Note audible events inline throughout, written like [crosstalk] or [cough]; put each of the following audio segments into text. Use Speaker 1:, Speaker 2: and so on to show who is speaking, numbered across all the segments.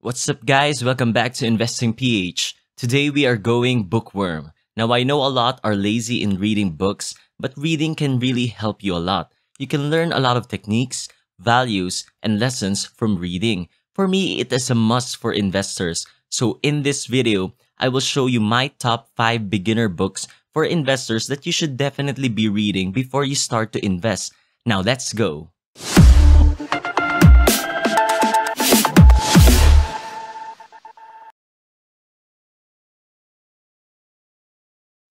Speaker 1: What's up guys? Welcome back to Investing PH. Today we are going bookworm. Now I know a lot are lazy in reading books, but reading can really help you a lot. You can learn a lot of techniques, values, and lessons from reading. For me, it is a must for investors. So in this video, I will show you my top 5 beginner books for investors that you should definitely be reading before you start to invest. Now let's go.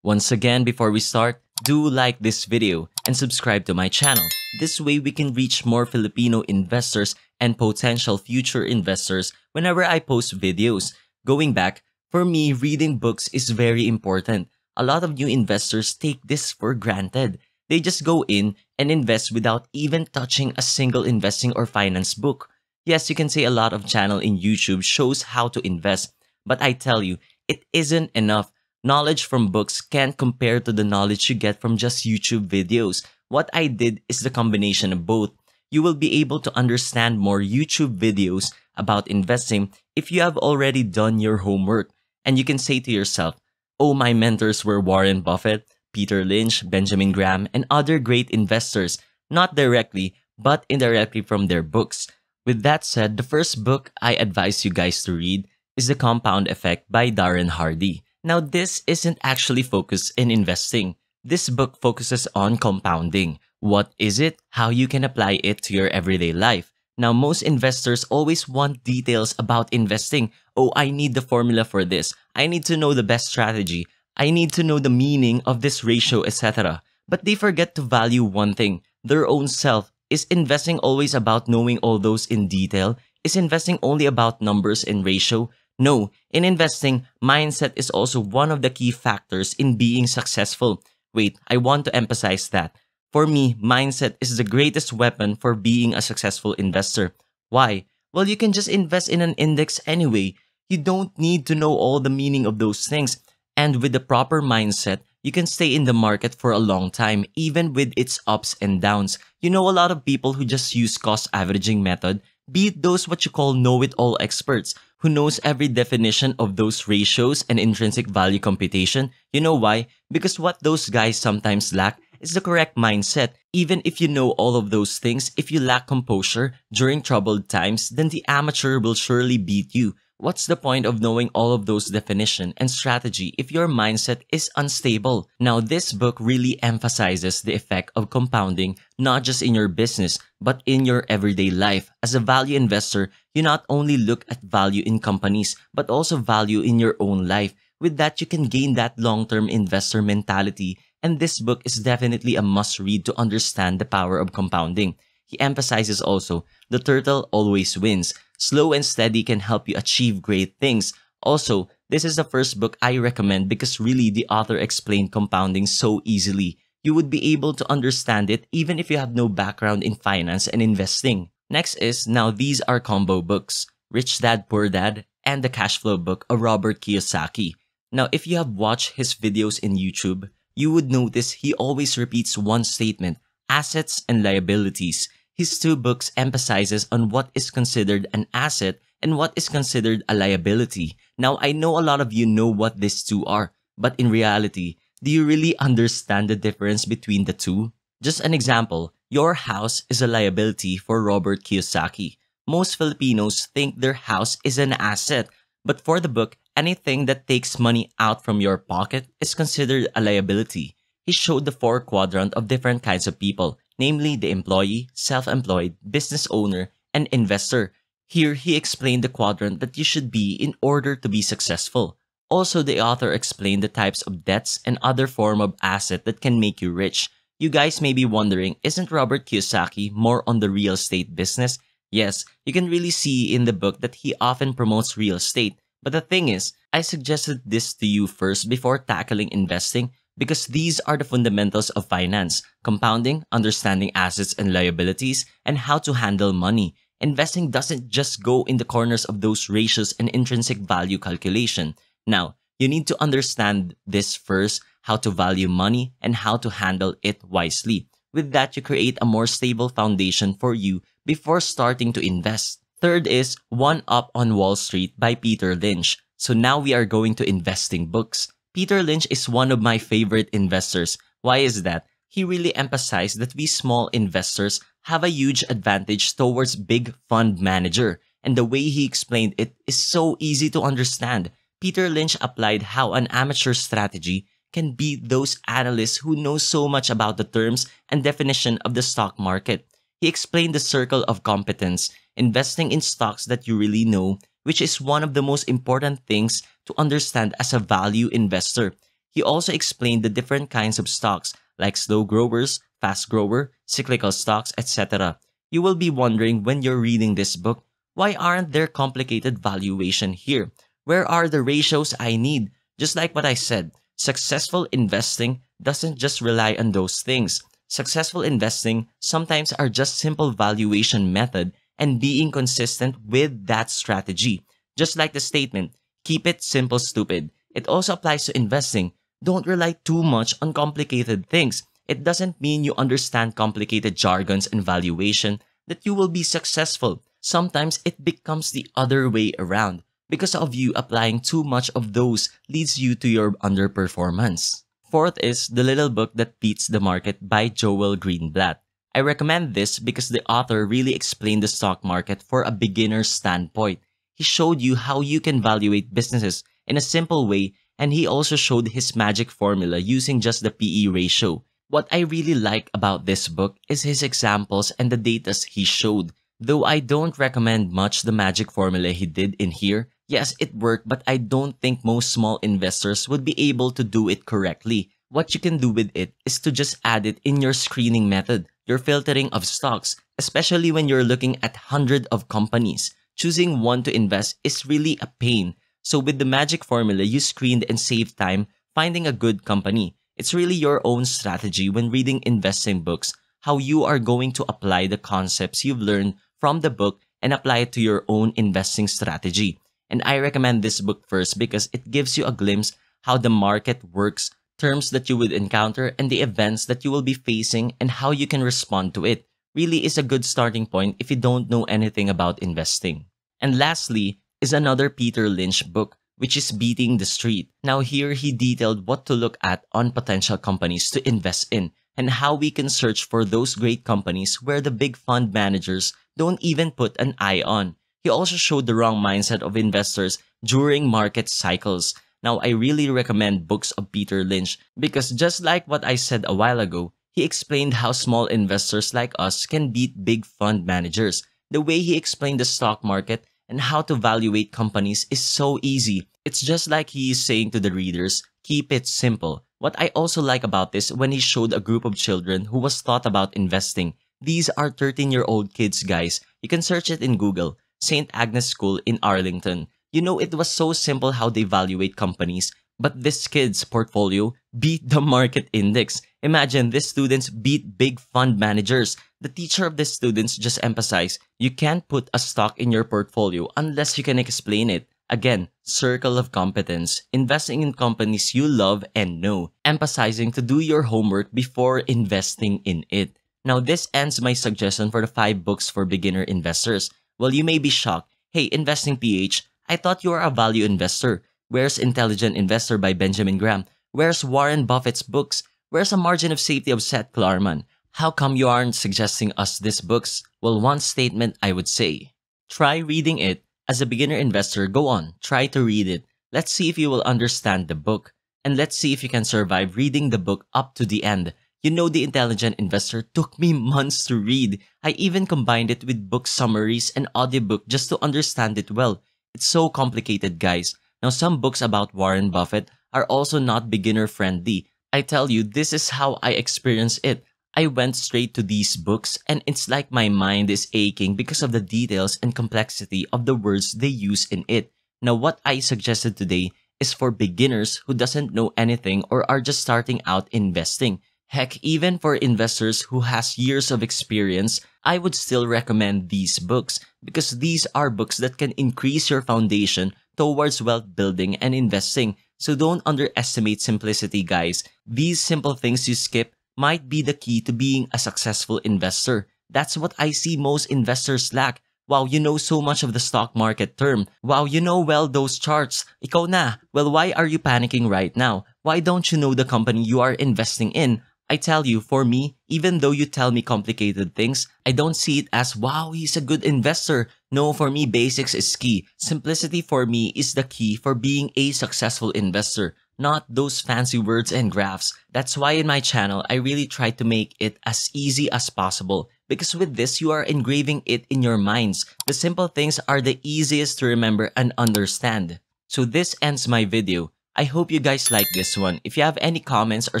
Speaker 1: Once again, before we start, do like this video and subscribe to my channel. This way we can reach more Filipino investors and potential future investors whenever I post videos. Going back, for me, reading books is very important. A lot of new investors take this for granted. They just go in and invest without even touching a single investing or finance book. Yes, you can say a lot of channel in YouTube shows how to invest, but I tell you, it isn't enough Knowledge from books can't compare to the knowledge you get from just YouTube videos. What I did is the combination of both. You will be able to understand more YouTube videos about investing if you have already done your homework. And you can say to yourself, oh, my mentors were Warren Buffett, Peter Lynch, Benjamin Graham, and other great investors, not directly, but indirectly from their books. With that said, the first book I advise you guys to read is The Compound Effect by Darren Hardy. Now, this isn't actually focused in investing. This book focuses on compounding. What is it? How you can apply it to your everyday life. Now, most investors always want details about investing. Oh, I need the formula for this. I need to know the best strategy. I need to know the meaning of this ratio, etc. But they forget to value one thing their own self. Is investing always about knowing all those in detail? Is investing only about numbers and ratio? No, in investing, mindset is also one of the key factors in being successful. Wait, I want to emphasize that. For me, mindset is the greatest weapon for being a successful investor. Why? Well, you can just invest in an index anyway. You don't need to know all the meaning of those things. And with the proper mindset, you can stay in the market for a long time, even with its ups and downs. You know a lot of people who just use cost averaging method beat those what you call know-it-all experts who knows every definition of those ratios and intrinsic value computation. You know why? Because what those guys sometimes lack is the correct mindset. Even if you know all of those things, if you lack composure during troubled times, then the amateur will surely beat you. What's the point of knowing all of those definition and strategy if your mindset is unstable? Now, this book really emphasizes the effect of compounding not just in your business, but in your everyday life. As a value investor, you not only look at value in companies, but also value in your own life. With that, you can gain that long-term investor mentality. And this book is definitely a must-read to understand the power of compounding. He emphasizes also, the turtle always wins. Slow and Steady can help you achieve great things. Also, this is the first book I recommend because really the author explained compounding so easily. You would be able to understand it even if you have no background in finance and investing. Next is Now These Are Combo Books, Rich Dad Poor Dad, and The Cash Flow Book of Robert Kiyosaki. Now, if you have watched his videos in YouTube, you would notice he always repeats one statement, assets and liabilities his two books emphasizes on what is considered an asset and what is considered a liability. Now, I know a lot of you know what these two are, but in reality, do you really understand the difference between the two? Just an example, your house is a liability for Robert Kiyosaki. Most Filipinos think their house is an asset, but for the book, anything that takes money out from your pocket is considered a liability. He showed the four quadrant of different kinds of people, namely the employee, self employed, business owner, and investor. Here, he explained the quadrant that you should be in order to be successful. Also, the author explained the types of debts and other form of asset that can make you rich. You guys may be wondering, isn't Robert Kiyosaki more on the real estate business? Yes, you can really see in the book that he often promotes real estate. But the thing is, I suggested this to you first before tackling investing because these are the fundamentals of finance compounding, understanding assets and liabilities, and how to handle money. Investing doesn't just go in the corners of those ratios and intrinsic value calculation. Now, you need to understand this first how to value money and how to handle it wisely. With that, you create a more stable foundation for you before starting to invest. Third is One Up on Wall Street by Peter Lynch. So now we are going to investing books. Peter Lynch is one of my favorite investors. Why is that? He really emphasized that we small investors have a huge advantage towards big fund manager. And the way he explained it is so easy to understand. Peter Lynch applied how an amateur strategy can beat those analysts who know so much about the terms and definition of the stock market. He explained the circle of competence, investing in stocks that you really know which is one of the most important things to understand as a value investor. He also explained the different kinds of stocks like slow growers, fast grower, cyclical stocks, etc. You will be wondering when you're reading this book, why aren't there complicated valuation here? Where are the ratios I need? Just like what I said, successful investing doesn't just rely on those things. Successful investing sometimes are just simple valuation method and being consistent with that strategy. Just like the statement, keep it simple, stupid. It also applies to investing. Don't rely too much on complicated things. It doesn't mean you understand complicated jargons and valuation that you will be successful. Sometimes it becomes the other way around because of you applying too much of those leads you to your underperformance. Fourth is The Little Book That Beats the Market by Joel Greenblatt. I recommend this because the author really explained the stock market for a beginner's standpoint. He showed you how you can valuate businesses in a simple way and he also showed his magic formula using just the PE ratio. What I really like about this book is his examples and the data he showed. Though I don't recommend much the magic formula he did in here, yes, it worked, but I don't think most small investors would be able to do it correctly. What you can do with it is to just add it in your screening method your filtering of stocks, especially when you're looking at hundreds of companies. Choosing one to invest is really a pain. So with the magic formula, you screened and saved time finding a good company. It's really your own strategy when reading investing books, how you are going to apply the concepts you've learned from the book and apply it to your own investing strategy. And I recommend this book first because it gives you a glimpse how the market works terms that you would encounter, and the events that you will be facing and how you can respond to it really is a good starting point if you don't know anything about investing. And lastly is another Peter Lynch book, which is Beating the Street. Now, here he detailed what to look at on potential companies to invest in and how we can search for those great companies where the big fund managers don't even put an eye on. He also showed the wrong mindset of investors during market cycles now, I really recommend books of Peter Lynch because just like what I said a while ago, he explained how small investors like us can beat big fund managers. The way he explained the stock market and how to valuate companies is so easy. It's just like he is saying to the readers, keep it simple. What I also like about this when he showed a group of children who was taught about investing. These are 13 year old kids, guys. You can search it in Google. St. Agnes School in Arlington. You know, it was so simple how they evaluate companies, but this kid's portfolio beat the market index. Imagine this students beat big fund managers. The teacher of the students just emphasized, you can't put a stock in your portfolio unless you can explain it. Again, circle of competence, investing in companies you love and know, emphasizing to do your homework before investing in it. Now, this ends my suggestion for the 5 books for beginner investors. Well, you may be shocked. Hey, Investing PH, I thought you were a value investor. Where's Intelligent Investor by Benjamin Graham? Where's Warren Buffett's books? Where's A Margin of Safety of Seth Klarman? How come you aren't suggesting us these books? Well, one statement I would say. Try reading it. As a beginner investor, go on, try to read it. Let's see if you will understand the book. And let's see if you can survive reading the book up to the end. You know, The Intelligent Investor took me [laughs] months to read. I even combined it with book summaries and audiobook just to understand it well. It's so complicated, guys. Now, some books about Warren Buffett are also not beginner friendly. I tell you, this is how I experienced it. I went straight to these books, and it's like my mind is aching because of the details and complexity of the words they use in it. Now, what I suggested today is for beginners who doesn't know anything or are just starting out investing. Heck, even for investors who has years of experience, I would still recommend these books because these are books that can increase your foundation towards wealth building and investing. So don't underestimate simplicity, guys. These simple things you skip might be the key to being a successful investor. That's what I see most investors lack. Wow, you know so much of the stock market term. Wow, you know well those charts. Ikaw na. Well, why are you panicking right now? Why don't you know the company you are investing in? I tell you, for me, even though you tell me complicated things, I don't see it as, wow, he's a good investor. No, for me, basics is key. Simplicity for me is the key for being a successful investor, not those fancy words and graphs. That's why in my channel, I really try to make it as easy as possible because with this, you are engraving it in your minds. The simple things are the easiest to remember and understand. So this ends my video. I hope you guys like this one. If you have any comments or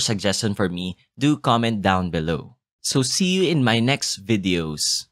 Speaker 1: suggestion for me, do comment down below. So see you in my next videos.